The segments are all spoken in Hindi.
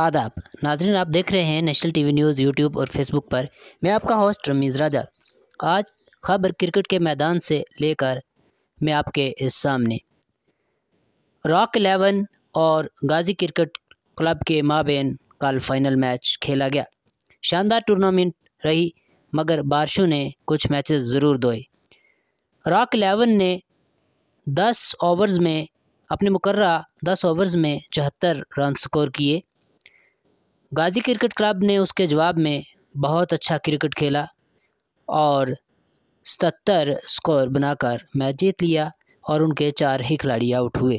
आदाब नाजरन आप देख रहे हैं नेशनल टीवी न्यूज़ यूट्यूब और फेसबुक पर मैं आपका होस्ट रमीज़ राजा आज खबर क्रिकेट के मैदान से लेकर मैं आपके इस सामने रॉक एलेवन और गाजी क्रिकेट क्लब के माबेन कल फाइनल मैच खेला गया शानदार टूर्नामेंट रही मगर बारिशों ने कुछ मैचेस ज़रूर धोए रॉक एलेवन ने 10 ओवर्स में अपने मुकर्रा 10 ओवर्स में चौहत्तर रन स्कोर किए गाजी क्रिकेट क्लब ने उसके जवाब में बहुत अच्छा क्रिकेट खेला और सतर स्कोर बनाकर मैच जीत लिया और उनके चार ही खिलाड़ी आउट हुए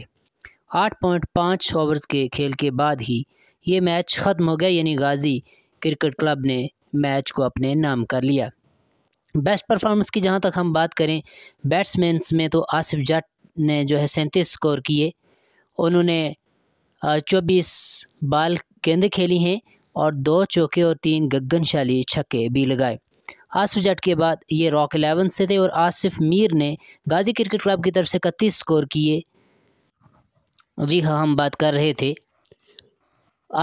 आठ पॉइंट पाँच ओवर्स के खेल के बाद ही ये मैच ख़त्म हो गया यानी गाजी क्रिकेट क्लब ने मैच को अपने नाम कर लिया बेस्ट परफॉर्मेंस की जहां तक हम बात करें बैट्समैनस में तो आसिफ जट ने जो है सैंतीस स्कोर किए उन्होंने चौबीस बाल गेंदें खेली हैं और दो चौके और तीन गगनशाली छक्के भी लगाए आसफ जट के बाद ये रॉक एलेवन से थे और आसिफ मीर ने गाजी क्रिकेट क्लब की तरफ से इकतीस स्कोर किए जी हाँ हम बात कर रहे थे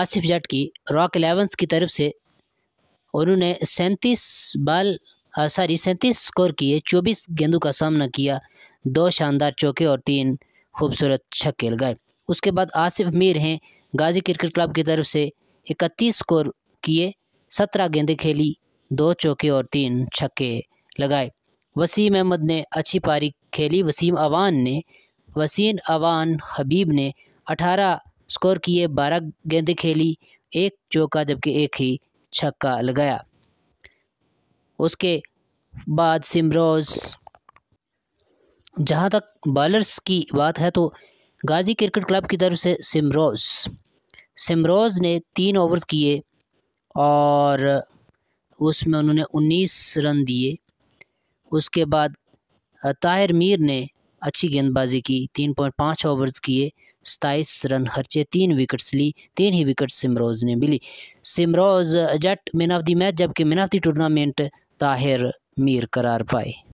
आसिफ जट की रॉक एलेवंस की तरफ से उन्होंने सैंतीस बाल सॉरी सैंतीस स्कोर किए चौबीस गेंदों का सामना किया दो शानदार चौके और तीन खूबसूरत छक्के लगाए उसके बाद आसिफ मीर हैं गाजी क्रिकेट क्लब की तरफ से इकतीस स्कोर किए सत्रह गेंदें खेली दो चौके और तीन छक्के लगाए वसीम अहमद ने अच्छी पारी खेली वसीम अवान ने वसीम अवान हबीब ने 18 स्कोर किए 12 गेंदें खेली एक चौका जबकि एक ही छक्का लगाया उसके बाद सिमरोज जहाँ तक बॉलर्स की बात है तो गाजी क्रिकेट क्लब की तरफ से सिमरोज़ सिमरोज़ ने तीन ओवर किए और उसमें उन्होंने 19 रन दिए उसके बाद ताहिर मीर ने अच्छी गेंदबाजी की 3.5 ओवर्स किए सताईस रन खर्चे तीन विकेट्स ली तीन ही विकेट सिमरोज़ ने मिली Simroz Jatt man of the match जबकि man of the tournament Tahir Mir करार पाए